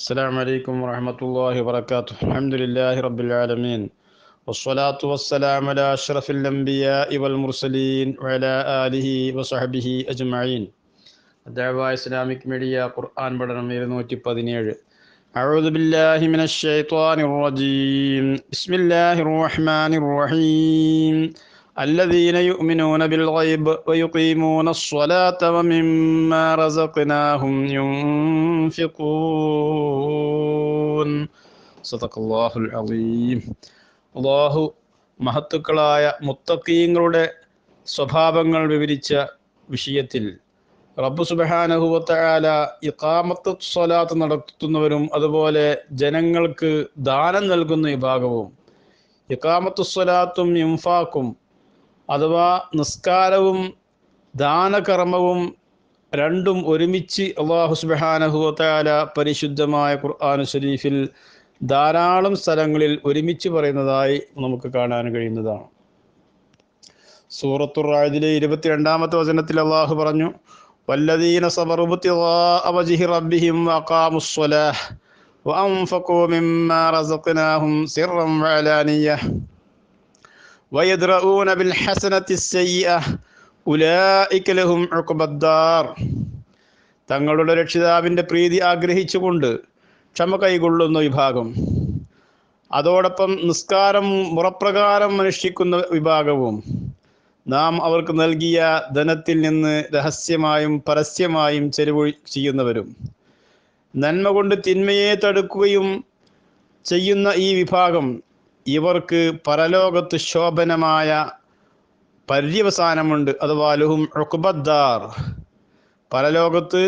السلام عليكم ورحمة الله وبركاته الحمد لله رب العالمين والصلاة والسلام على أشرف الأنبياء والمرسلين وعلى آله وصحبه أجمعين دعوة إسلامك ميديا قرآن بدنا ميرنوتي بدنير أعوذ بالله من الشيطان الرجيم بسم الله الرحمن الرحيم الذين يؤمنون بالغيب ويقيمون الصلاة ومما رزقناهم ينفقون صدق الله العظيم الله മഹത്തുക്കളായ മുത്തക്കീങ്ങളുടെ സ്വഭാവങ്ങൾ വിവരിച്ച വിഷയത്തിൽ റബ്ബു സുബഹാനഹുവത്തായാല ഇക്കാമത്ത് സ്വലാത്ത് നടത്തുന്നവരും അതുപോലെ ജനങ്ങൾക്ക് ദാനം നൽകുന്ന വിഭാഗവും ഇക്കാമത്ത് സ്വലാത്തും ഇംഫാക്കും അഥവാ നിസ്കാരവും ദാനകർമ്മവും രണ്ടും ഒരുമിച്ച് അള്ളാഹു സുബാനഹുത്താല പരിശുദ്ധമായ ഖുർആാനു ഷരീഫിൽ ധാരാളം സ്ഥലങ്ങളിൽ ഒരുമിച്ച് പറയുന്നതായി നമുക്ക് കാണാൻ കഴിയുന്നതാണ് സൂറത്തുർ റായതിലെ ഇരുപത്തിരണ്ടാമത്തെ വചനത്തിൽ അള്ളാഹു പറഞ്ഞു വല്ലദീന റബ്ബിഹിം വഅൻഫഖൂ ويدرؤون بالحسنة السيئة أولئك لهم عقب الدار തങ്ങളുടെ രക്ഷിതാവിൻ്റെ പ്രീതി ആഗ്രഹിച്ചുകൊണ്ട് ക്ഷമ കൈകൊള്ളുന്ന വിഭാഗം അതോടൊപ്പം നിസ്കാരം മുറപ്രകാരം അനുഷ്ഠിക്കുന്ന വിഭാഗവും നാം അവർക്ക് നൽകിയ ധനത്തിൽ നിന്ന് രഹസ്യമായും പരസ്യമായും ചെലവ് ചെയ്യുന്നവരും നന്മ കൊണ്ട് തിന്മയെ തടുക്കുകയും ചെയ്യുന്ന ഈ വിഭാഗം ഇവർക്ക് പരലോകത്ത് ശോഭനമായ പര്യവസാനമുണ്ട് അഥവാ ലുഹും റുക്ബദ്ദാർ പരലോകത്ത്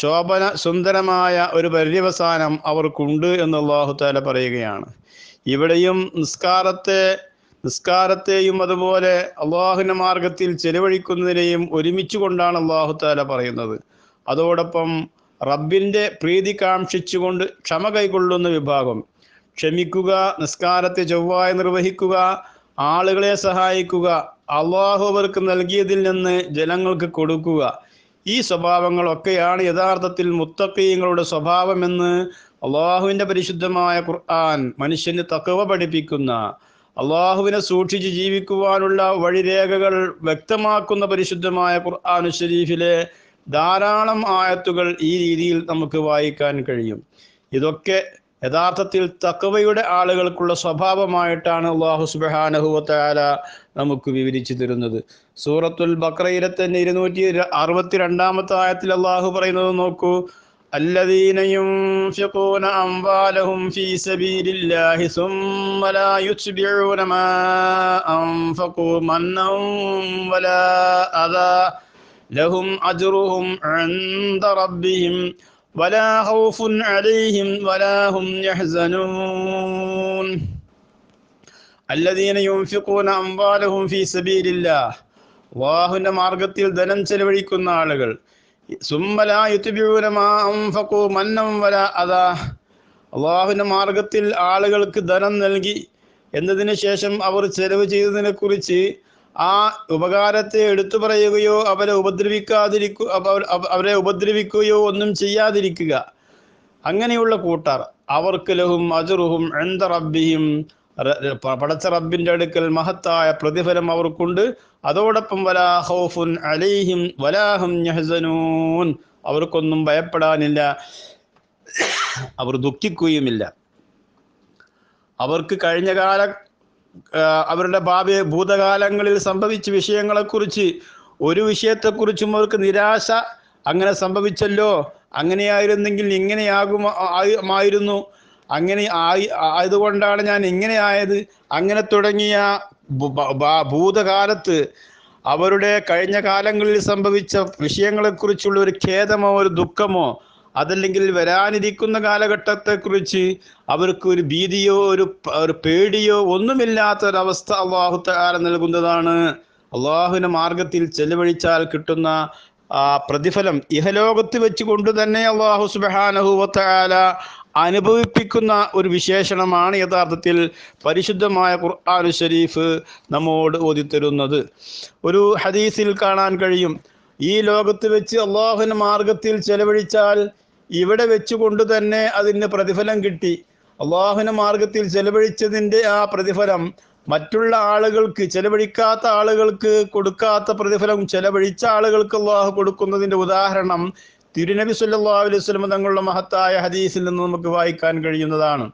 ശോഭന സുന്ദരമായ ഒരു പര്യവസാനം അവർക്കുണ്ട് എന്ന് അള്ളാഹുത്താല പറയുകയാണ് ഇവിടെയും നിസ്കാരത്തെ നിസ്കാരത്തെയും അതുപോലെ അള്ളാഹുവിൻ്റെ മാർഗത്തിൽ ചെലവഴിക്കുന്നതിനെയും ഒരുമിച്ച് കൊണ്ടാണ് അള്ളാഹുത്താല പറയുന്നത് അതോടൊപ്പം റബ്ബിൻ്റെ പ്രീതി കാക്ഷിച്ചുകൊണ്ട് ക്ഷമ കൈക്കൊള്ളുന്ന വിഭാഗം ക്ഷമിക്കുക നിസ്കാരത്തെ ചൊവ്വായി നിർവഹിക്കുക ആളുകളെ സഹായിക്കുക അള്ളാഹു അവർക്ക് നൽകിയതിൽ നിന്ന് ജനങ്ങൾക്ക് കൊടുക്കുക ഈ സ്വഭാവങ്ങളൊക്കെയാണ് യഥാർത്ഥത്തിൽ മുത്തക്കീങ്ങളുടെ സ്വഭാവമെന്ന് അള്ളാഹുവിൻ്റെ പരിശുദ്ധമായ ഖുർആൻ മനുഷ്യന് തക്കവ പഠിപ്പിക്കുന്ന അള്ളാഹുവിനെ സൂക്ഷിച്ച് ജീവിക്കുവാനുള്ള വഴിരേഖകൾ വ്യക്തമാക്കുന്ന പരിശുദ്ധമായ ഖുർആാനു ഷരീഫിലെ ധാരാളം ആയത്തുകൾ ഈ രീതിയിൽ നമുക്ക് വായിക്കാൻ കഴിയും ഇതൊക്കെ യഥാർത്ഥത്തിൽ തക്കവയുടെ ആളുകൾക്കുള്ള സ്വഭാവമായിട്ടാണ് അള്ളാഹു സുബാനഹുവത്താല നമുക്ക് വിവരിച്ചു തരുന്നത് സൂറത്തുൽ ബക്രയിലെ തന്നെ ഇരുന്നൂറ്റി അറുപത്തി രണ്ടാമത്തെ ആയത്തിൽ അള്ളാഹു പറയുന്നത് നോക്കൂ الذين ينفقون أموالهم ولا خوف عليهم ولا هم يحزنون الذين ينفقون أموالهم في سبيل الله അള്ളാഹുവിൻ്റെ മാർഗത്തിൽ ധനം ചെലവഴിക്കുന്ന ആളുകൾ സുമ്മല യുത്തുബിയൂരമാഫക്കു മന്നം വല അതാ അള്ളാഹുവിൻ്റെ മാർഗത്തിൽ ആളുകൾക്ക് ധനം നൽകി എന്നതിന് ശേഷം അവർ ചെലവ് ചെയ്തതിനെ കുറിച്ച് ആ ഉപകാരത്തെ എടുത്തു പറയുകയോ അവരെ ഉപദ്രവിക്കാതിരിക്കു അവരെ ഉപദ്രവിക്കുകയോ ഒന്നും ചെയ്യാതിരിക്കുക അങ്ങനെയുള്ള കൂട്ടർ അവർക്ക് ലഹും അജുറുഹും എന്ത റബ്ബിയും പടച്ച റബ്ബിന്റെ അടുക്കൽ മഹത്തായ പ്രതിഫലം അവർക്കുണ്ട് അതോടൊപ്പം വലാഹോഫുൻ അലൈഹിം വലാഹും യഹ്സനൂൻ അവർക്കൊന്നും ഭയപ്പെടാനില്ല അവർ ദുഃഖിക്കുകയുമില്ല അവർക്ക് കഴിഞ്ഞ കാല അവരുടെ ഭാവി ഭൂതകാലങ്ങളിൽ സംഭവിച്ച വിഷയങ്ങളെക്കുറിച്ച് ഒരു വിഷയത്തെക്കുറിച്ചും അവർക്ക് നിരാശ അങ്ങനെ സംഭവിച്ചല്ലോ അങ്ങനെയായിരുന്നെങ്കിൽ ഇങ്ങനെയാകുമായിരുന്നു അങ്ങനെ ആയി ആയതുകൊണ്ടാണ് ഞാൻ ഇങ്ങനെയായത് അങ്ങനെ തുടങ്ങിയ ഭൂതകാലത്ത് അവരുടെ കഴിഞ്ഞ കാലങ്ങളിൽ സംഭവിച്ച വിഷയങ്ങളെക്കുറിച്ചുള്ള ഒരു ഖേദമോ ഒരു ദുഃഖമോ അതല്ലെങ്കിൽ വരാനിരിക്കുന്ന കാലഘട്ടത്തെക്കുറിച്ച് അവർക്ക് ഒരു ഭീതിയോ ഒരു ഒരു പേടിയോ ഒന്നുമില്ലാത്ത ഒരവസ്ഥ അള്ളാഹുത്താര നൽകുന്നതാണ് അള്ളാഹുവിന്റെ മാർഗത്തിൽ ചെലവഴിച്ചാൽ കിട്ടുന്ന ആ പ്രതിഫലം ഇഹലോകത്ത് വെച്ചുകൊണ്ട് തന്നെ അള്ളാഹു സുബാനഹുവത്താല അനുഭവിപ്പിക്കുന്ന ഒരു വിശേഷണമാണ് യഥാർത്ഥത്തിൽ പരിശുദ്ധമായ ഖുർആൻ ഷരീഫ് നമ്മോട് ഓതിത്തരുന്നത് ഒരു ഹദീസിൽ കാണാൻ കഴിയും ഈ ലോകത്ത് വെച്ച് അള്ളാഹുവിൻ്റെ മാർഗത്തിൽ ചെലവഴിച്ചാൽ ഇവിടെ വെച്ചുകൊണ്ട് തന്നെ അതിന് പ്രതിഫലം കിട്ടി അള്ളാഹുന മാർഗത്തിൽ ചെലവഴിച്ചതിൻ്റെ ആ പ്രതിഫലം മറ്റുള്ള ആളുകൾക്ക് ചെലവഴിക്കാത്ത ആളുകൾക്ക് കൊടുക്കാത്ത പ്രതിഫലം ചെലവഴിച്ച ആളുകൾക്ക് അള്ളാഹു കൊടുക്കുന്നതിൻ്റെ ഉദാഹരണം തിരുനബി സല്ലാ അലൈഹി സ്വലം തങ്ങളുടെ മഹത്തായ ഹദീസിൽ നിന്ന് നമുക്ക് വായിക്കാൻ കഴിയുന്നതാണ്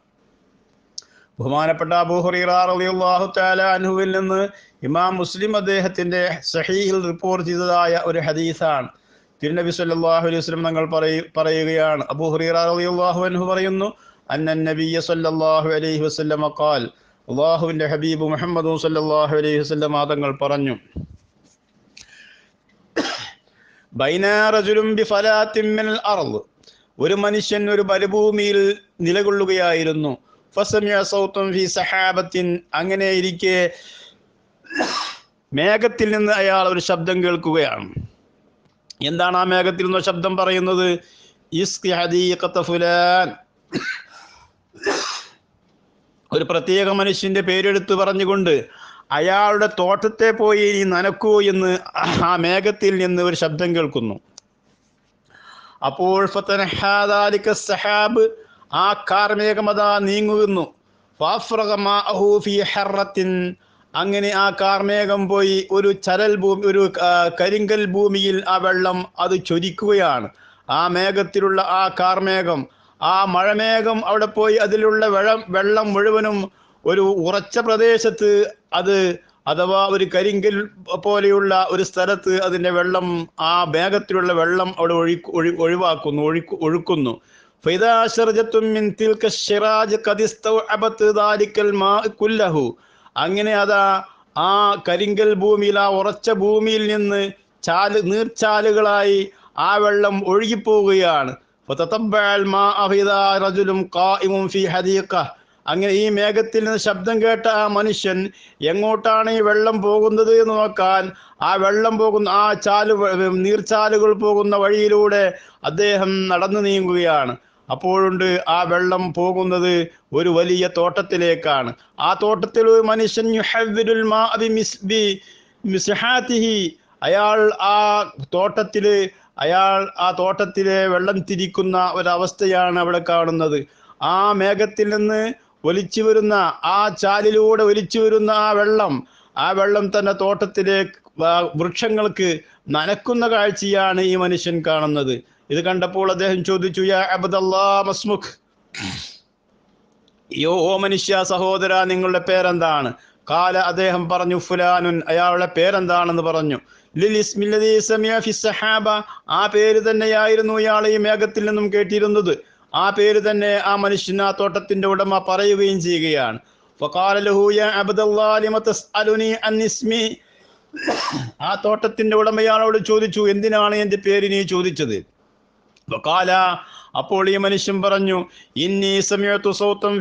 ബഹുമാനപ്പെട്ട അബൂഹുറിറാഹു താല അനുഹുവിൽ നിന്ന് ഇമാം മുസ്ലിം അദ്ദേഹത്തിൻ്റെ സഹീഹിൽ റിപ്പോർട്ട് ചെയ്തതായ ഒരു ഹദീസാണ് തിരുനബി സല്ലാഹു അലൈഹി വസ്ലം തങ്ങൾ പറയുകയാണ് അബു ഹുറിറാഹു അൻഹു പറയുന്നു അന്നൻ നബിയ സല്ലാഹു അലൈഹി വസ്ലം അക്കാൽ അള്ളാഹുവിൻ്റെ ഹബീബ് മുഹമ്മദ് സല്ലാഹു അലൈഹി വസ്ലം തങ്ങൾ പറഞ്ഞു ബൈനാറജുലും ഒരു മനുഷ്യൻ ഒരു മരുഭൂമിയിൽ നിലകൊള്ളുകയായിരുന്നു അങ്ങനെ ഇരിക്കെ മേഘത്തിൽ നിന്ന് അയാൾ ഒരു ശബ്ദം കേൾക്കുകയാണ് എന്താണ് ആ മേഘത്തിൽ നിന്ന് ശബ്ദം പറയുന്നത് ഫുലാൻ ഒരു പ്രത്യേക മനുഷ്യന്റെ പേരെടുത്ത് പറഞ്ഞുകൊണ്ട് അയാളുടെ തോട്ടത്തെ പോയി നീ നനക്കൂ എന്ന് ആ മേഘത്തിൽ നിന്ന് ഒരു ശബ്ദം കേൾക്കുന്നു അപ്പോൾ സഹാബ് ആ കാർമേഘമതാ നീങ്ങുന്നു അങ്ങനെ ആ കാർമേഘം പോയി ഒരു ചരൽ ഭൂമി ഒരു കരിങ്കൽ ഭൂമിയിൽ ആ വെള്ളം അത് ചൊരിക്കുകയാണ് ആ മേഘത്തിലുള്ള ആ കാർമേഘം ആ മഴമേഘം അവിടെ പോയി അതിലുള്ള വെള്ളം വെള്ളം മുഴുവനും ഒരു ഉറച്ച പ്രദേശത്ത് അത് അഥവാ ഒരു കരിങ്കൽ പോലെയുള്ള ഒരു സ്ഥലത്ത് അതിൻ്റെ വെള്ളം ആ മേഘത്തിലുള്ള വെള്ളം അവിടെ ഒഴി ഒഴി ഒഴിവാക്കുന്നു ഒഴിക്കു ഒഴുക്കുന്നു ഫൈദാ ഷിറാജ് കതിസ്തൗ അബത്ത് ദാരിക്കൽ മാ കുല്ലഹു അങ്ങനെ അതാ ആ കരിങ്കൽ ഭൂമിയിൽ ആ ഉറച്ച ഭൂമിയിൽ നിന്ന് ചാല് നീർച്ചാലുകളായി ആ വെള്ളം ഒഴുകിപ്പോവുകയാണ് അങ്ങനെ ഈ മേഘത്തിൽ നിന്ന് ശബ്ദം കേട്ട ആ മനുഷ്യൻ എങ്ങോട്ടാണ് ഈ വെള്ളം പോകുന്നത് എന്ന് നോക്കാൻ ആ വെള്ളം പോകുന്ന ആ ചാല് നീർച്ചാലുകൾ പോകുന്ന വഴിയിലൂടെ അദ്ദേഹം നടന്നു നീങ്ങുകയാണ് അപ്പോഴുണ്ട് ആ വെള്ളം പോകുന്നത് ഒരു വലിയ തോട്ടത്തിലേക്കാണ് ആ തോട്ടത്തിൽ ഒരു മനുഷ്യൻ അയാൾ ആ തോട്ടത്തിൽ അയാൾ ആ തോട്ടത്തിലെ വെള്ളം തിരിക്കുന്ന ഒരവസ്ഥയാണ് അവിടെ കാണുന്നത് ആ മേഘത്തിൽ നിന്ന് ഒലിച്ചു വരുന്ന ആ ചാലിലൂടെ ഒലിച്ചു വരുന്ന ആ വെള്ളം ആ വെള്ളം തന്നെ തോട്ടത്തിലേക്ക് വൃക്ഷങ്ങൾക്ക് നനക്കുന്ന കാഴ്ചയാണ് ഈ മനുഷ്യൻ കാണുന്നത് ഇത് കണ്ടപ്പോൾ അദ്ദേഹം ചോദിച്ചു മസ്മുഖ് യോ ഓ മനുഷ്യ സഹോദര നിങ്ങളുടെ പേരെന്താണ് കാല അദ്ദേഹം പറഞ്ഞു ഫുലാനുൻ അയാളുടെ പേരെന്താണെന്ന് പറഞ്ഞു സഹാബ ആ പേര് തന്നെയായിരുന്നു ഇയാൾ ഈ മേഘത്തിൽ നിന്നും കേട്ടിരുന്നത് ആ പേര് തന്നെ ആ മനുഷ്യൻ ആ തോട്ടത്തിന്റെ ഉടമ പറയുകയും ചെയ്യുകയാണ് عبد الله അബ്ദുല്ലാലിമ തസ്അലുനി അൻ ഇസ്മി ആ തോട്ടത്തിന്റെ ഉടമയാളോട് ചോദിച്ചു എന്തിനാണ് എന്റെ പേര് നീ ചോദിച്ചത് വക്കാല അപ്പോൾ ഈ മനുഷ്യൻ പറഞ്ഞു ഇന്നി സമയത്തു സൗത്തം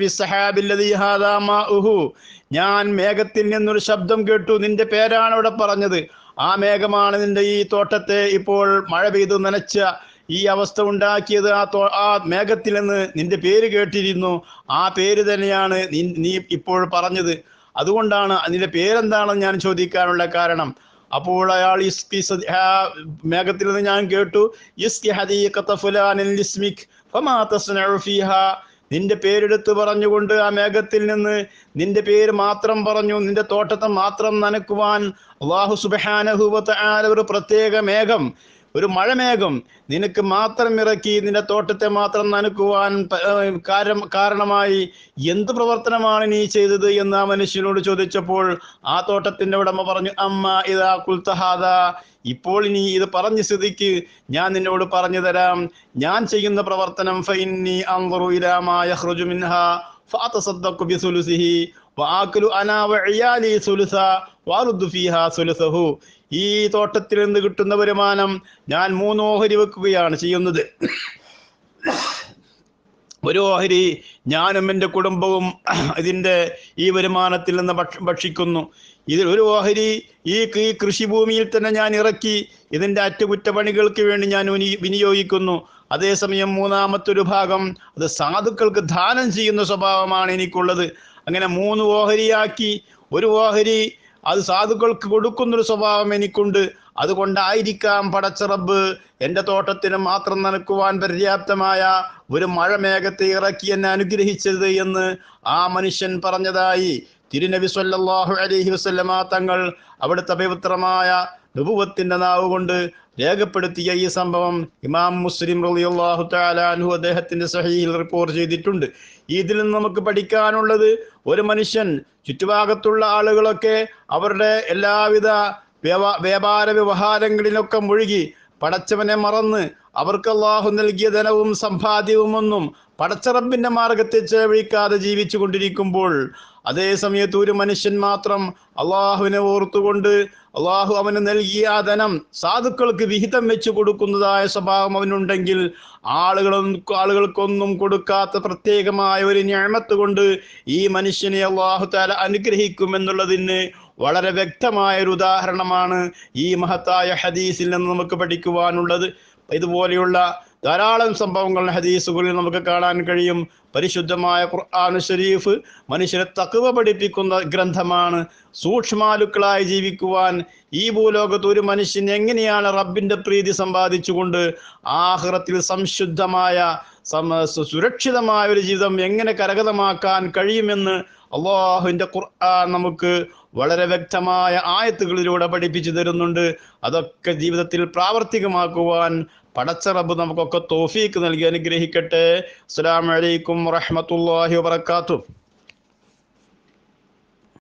ഞാൻ മേഘത്തിൽ നിന്നൊരു ശബ്ദം കേട്ടു നിന്റെ പേരാണ് അവിടെ പറഞ്ഞത് ആ മേഘമാണ് നിന്റെ ഈ തോട്ടത്തെ ഇപ്പോൾ മഴ പെയ്തു നനച്ച ഈ അവസ്ഥ ഉണ്ടാക്കിയത് ആ തോ ആ നിന്ന് നിന്റെ പേര് കേട്ടിരുന്നു ആ പേര് തന്നെയാണ് നീ നീ ഇപ്പോൾ പറഞ്ഞത് അതുകൊണ്ടാണ് നിന്റെ പേരെന്താണെന്ന് ഞാൻ ചോദിക്കാനുള്ള കാരണം അപ്പോൾ അയാൾ മേഘത്തിൽ നിന്ന് ഞാൻ കേട്ടു ഇസ്കി ഫുലാനിൽ ലിസ്മിക് ഫീഹ നിന്റെ പേരെടുത്ത് പറഞ്ഞുകൊണ്ട് ആ മേഘത്തിൽ നിന്ന് നിന്റെ പേര് മാത്രം പറഞ്ഞു നിന്റെ തോട്ടത്തെ മാത്രം നനക്കുവാൻ അള്ളാഹു ആ ഒരു പ്രത്യേക മേഘം ഒരു മഴമേഘം നിനക്ക് മാത്രം ഇറക്കി നിന്റെ തോട്ടത്തെ മാത്രം നനക്കുവാൻ കാരണമായി എന്ത് പ്രവർത്തനമാണ് നീ ചെയ്തത് എന്ന് ആ മനുഷ്യനോട് ചോദിച്ചപ്പോൾ ആ തോട്ടത്തിന്റെ ഉടമ പറഞ്ഞു അമ്മ ഇതാ കുൽത്തഹാദ ഇപ്പോൾ ഇനി ഇത് പറഞ്ഞ സ്ഥിതിക്ക് ഞാൻ നിന്നോട് പറഞ്ഞു തരാം ഞാൻ ചെയ്യുന്ന പ്രവർത്തനം ഫൈനി അൻവറുയിലാമായ ഹ്രുജുമിൻഹ ഫാത്തസദ്ദഖു ബിസുലുസിഹി വാക്കലു അനാവ ഇയാലി സുലുസ സുലസഹു ഈ തോട്ടത്തിൽ നിന്ന് കിട്ടുന്ന വരുമാനം ഞാൻ മൂന്ന് ഓഹരി വെക്കുകയാണ് ചെയ്യുന്നത് ഒരു ഓഹരി ഞാനും എൻ്റെ കുടുംബവും ഇതിൻ്റെ ഈ വരുമാനത്തിൽ നിന്ന് ഭക്ഷിക്കുന്നു ഇതിൽ ഒരു ഓഹരി ഈ കൃഷിഭൂമിയിൽ തന്നെ ഞാൻ ഇറക്കി ഇതിൻ്റെ അറ്റകുറ്റപ്പണികൾക്ക് വേണ്ടി ഞാൻ വിനിയോഗിക്കുന്നു അതേസമയം മൂന്നാമത്തെ ഒരു ഭാഗം അത് സാധുക്കൾക്ക് ദാനം ചെയ്യുന്ന സ്വഭാവമാണ് എനിക്കുള്ളത് അങ്ങനെ മൂന്ന് ഓഹരിയാക്കി ഒരു ഓഹരി അത് സാധുക്കൾക്ക് കൊടുക്കുന്നൊരു സ്വഭാവം എനിക്കുണ്ട് അതുകൊണ്ടായിരിക്കാം പടച്ചിറബ് എൻ്റെ തോട്ടത്തിന് മാത്രം നനക്കുവാൻ പര്യാപ്തമായ ഒരു മഴമേഘത്തെ ഇറക്കി എന്നെ അനുഗ്രഹിച്ചത് എന്ന് ആ മനുഷ്യൻ പറഞ്ഞതായി തിരുനബി സല്ലാഹു അലഹി വസല്ലമ തങ്ങൾ അവിടുത്തെ പവിത്രമായ നുപുവത്തിൻ്റെ നാവുകൊണ്ട് രേഖപ്പെടുത്തിയ ഈ സംഭവം ഇമാം മുസ്ലിം റളിയല്ലാഹു തആല അൻഹു അദ്ദേഹത്തിന്റെ സഹീഹിൽ റിപ്പോർട്ട് ചെയ്തിട്ടുണ്ട് ഇതിൽ നിന്ന് നമുക്ക് പഠിക്കാനുള്ളത് ഒരു മനുഷ്യൻ ചുറ്റുഭാഗത്തുള്ള ആളുകളൊക്കെ അവരുടെ എല്ലാവിധ വ്യാപാര വ്യവഹാരങ്ങളിലൊക്കെ മുഴുകി പടച്ചവനെ മറന്ന് അവർക്ക് അള്ളാഹു നൽകിയ ധനവും സമ്പാദ്യവുമൊന്നും പടച്ചറപ്പിന്റെ മാർഗത്തെ ചേവഴിക്കാതെ ജീവിച്ചു കൊണ്ടിരിക്കുമ്പോൾ അതേ സമയത്ത് ഒരു മനുഷ്യൻ മാത്രം അള്ളാഹുവിനെ ഓർത്തുകൊണ്ട് അള്ളാഹു അവന് നൽകിയ ആ ധനം സാധുക്കൾക്ക് വിഹിതം വെച്ചു കൊടുക്കുന്നതായ സ്വഭാവം അവനുണ്ടെങ്കിൽ ആളുകളും ആളുകൾക്കൊന്നും കൊടുക്കാത്ത പ്രത്യേകമായ ഒരു ഞാമത്ത് കൊണ്ട് ഈ മനുഷ്യനെ അള്ളാഹു താല അനുഗ്രഹിക്കുമെന്നുള്ളതിന് വളരെ വ്യക്തമായ ഒരു ഉദാഹരണമാണ് ഈ മഹത്തായ ഹദീസിൽ നിന്ന് നമുക്ക് പഠിക്കുവാനുള്ളത് ഇതുപോലെയുള്ള ധാരാളം സംഭവങ്ങൾ ഹദീസുകളിൽ നമുക്ക് കാണാൻ കഴിയും പരിശുദ്ധമായ ഖുർആൻ ഷരീഫ് മനുഷ്യരെ തഖ്‌വ പഠിപ്പിക്കുന്ന ഗ്രന്ഥമാണ് സൂക്ഷ്മാലുക്കളായി ജീവിക്കുവാൻ ഈ ഭൂലോകത്ത് ഒരു മനുഷ്യൻ എങ്ങനെയാണ് റബ്ബിൻ്റെ പ്രീതി സമ്പാദിച്ചുകൊണ്ട് ആഹ്റത്തിൽ സംശുദ്ധമായ സുരക്ഷിതമായ ഒരു ജീവിതം എങ്ങനെ കരഗതമാക്കാൻ കഴിയുമെന്ന് അള്ളാഹുവിൻ്റെ ഖുർആൻ നമുക്ക് വളരെ വ്യക്തമായ ആയത്തുകളിലൂടെ പഠിപ്പിച്ചു തരുന്നുണ്ട് അതൊക്കെ ജീവിതത്തിൽ പ്രാവർത്തികമാക്കുവാൻ പടച്ച റബ്ബ് നമുക്കൊക്കെ തോഫീക്ക് നൽകി അനുഗ്രഹിക്കട്ടെ അസ്സാം വലൈക്കും വറഹമത്തല്ലാഹി വാത്തു